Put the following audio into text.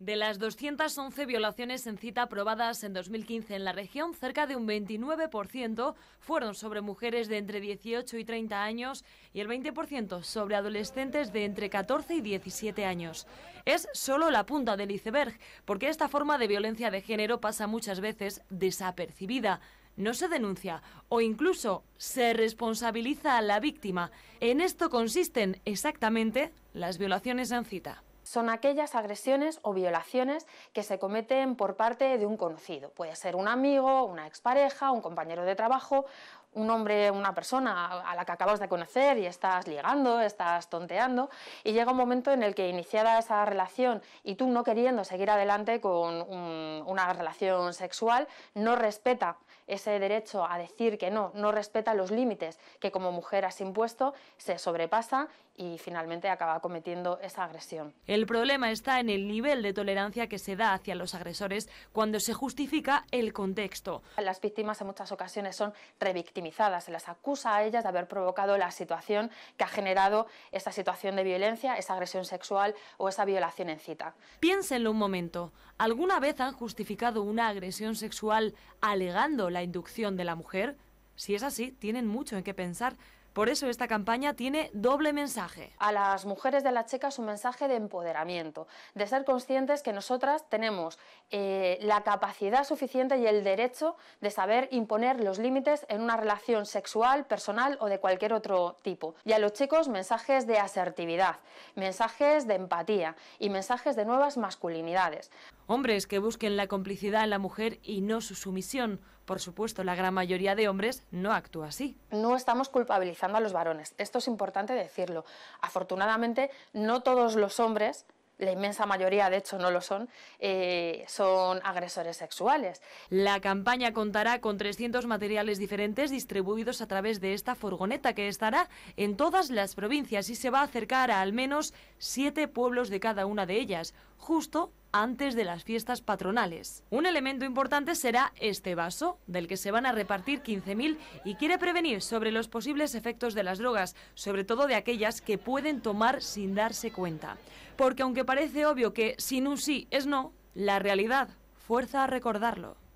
De las 211 violaciones en cita aprobadas en 2015 en la región, cerca de un 29% fueron sobre mujeres de entre 18 y 30 años y el 20% sobre adolescentes de entre 14 y 17 años. Es solo la punta del iceberg, porque esta forma de violencia de género pasa muchas veces desapercibida no se denuncia o incluso se responsabiliza a la víctima. En esto consisten exactamente las violaciones en cita son aquellas agresiones o violaciones que se cometen por parte de un conocido. Puede ser un amigo, una expareja, un compañero de trabajo un hombre, una persona a la que acabas de conocer y estás ligando, estás tonteando, y llega un momento en el que iniciada esa relación y tú no queriendo seguir adelante con una relación sexual, no respeta ese derecho a decir que no, no respeta los límites que como mujer has impuesto, se sobrepasa y finalmente acaba cometiendo esa agresión. El problema está en el nivel de tolerancia que se da hacia los agresores cuando se justifica el contexto. Las víctimas en muchas ocasiones son revictimas se las acusa a ellas de haber provocado la situación que ha generado esta situación de violencia, esa agresión sexual o esa violación en cita. Piénsenlo un momento. ¿Alguna vez han justificado una agresión sexual alegando la inducción de la mujer? Si es así, tienen mucho en qué pensar por eso esta campaña tiene doble mensaje. A las mujeres de la Checa es un mensaje de empoderamiento, de ser conscientes que nosotras tenemos eh, la capacidad suficiente y el derecho de saber imponer los límites en una relación sexual, personal o de cualquier otro tipo. Y a los chicos mensajes de asertividad, mensajes de empatía y mensajes de nuevas masculinidades. Hombres que busquen la complicidad en la mujer y no su sumisión por supuesto, la gran mayoría de hombres no actúa así. No estamos culpabilizando a los varones, esto es importante decirlo. Afortunadamente, no todos los hombres la inmensa mayoría de hecho no lo son, eh, son agresores sexuales. La campaña contará con 300 materiales diferentes distribuidos a través de esta furgoneta que estará en todas las provincias y se va a acercar a al menos siete pueblos de cada una de ellas justo antes de las fiestas patronales. Un elemento importante será este vaso, del que se van a repartir 15.000 y quiere prevenir sobre los posibles efectos de las drogas, sobre todo de aquellas que pueden tomar sin darse cuenta. Porque aunque parece obvio que sin un sí es no, la realidad fuerza a recordarlo.